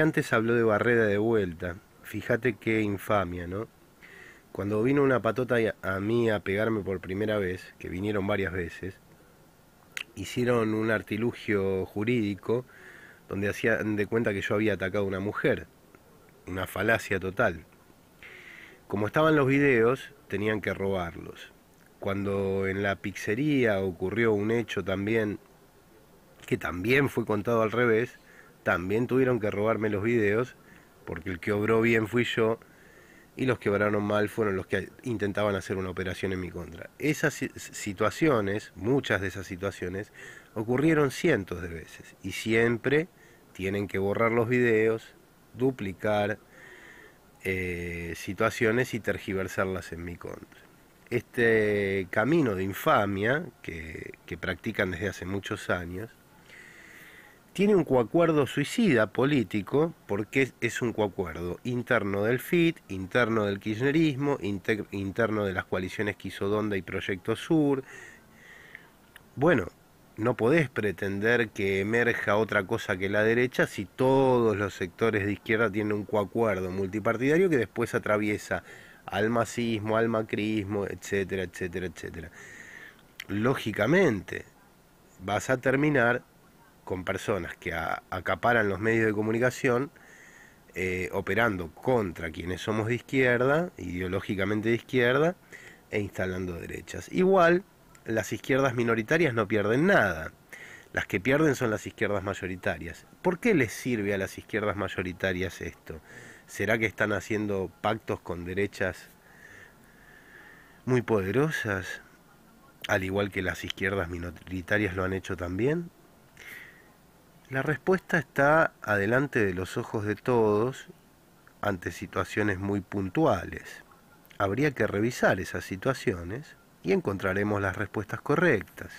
Antes habló de Barrera de vuelta. Fíjate qué infamia, ¿no? Cuando vino una patota a mí a pegarme por primera vez, que vinieron varias veces, hicieron un artilugio jurídico donde hacían de cuenta que yo había atacado a una mujer. Una falacia total. Como estaban los videos, tenían que robarlos. Cuando en la pizzería ocurrió un hecho también, que también fue contado al revés, también tuvieron que robarme los videos, porque el que obró bien fui yo, y los que obraron mal fueron los que intentaban hacer una operación en mi contra. Esas situaciones, muchas de esas situaciones, ocurrieron cientos de veces, y siempre tienen que borrar los videos, duplicar eh, situaciones y tergiversarlas en mi contra. Este camino de infamia que practican desde hace muchos años, tiene un coacuerdo suicida político, porque es un coacuerdo interno del FIT, interno del kirchnerismo, interno de las coaliciones Quisodonda y Proyecto Sur. Bueno, no podés pretender que emerja otra cosa que la derecha si todos los sectores de izquierda tienen un coacuerdo multipartidario que después atraviesa al macismo, al macrismo, etcétera, etcétera, etcétera. Lógicamente, vas a terminar con personas que acaparan los medios de comunicación, eh, operando contra quienes somos de izquierda, ideológicamente de izquierda, e instalando derechas. Igual, las izquierdas minoritarias no pierden nada. Las que pierden son las izquierdas mayoritarias. ¿Por qué les sirve a las izquierdas mayoritarias esto? ¿Será que están haciendo pactos con derechas muy poderosas? Al igual que las izquierdas minoritarias lo han hecho también. La respuesta está adelante de los ojos de todos ante situaciones muy puntuales. Habría que revisar esas situaciones y encontraremos las respuestas correctas.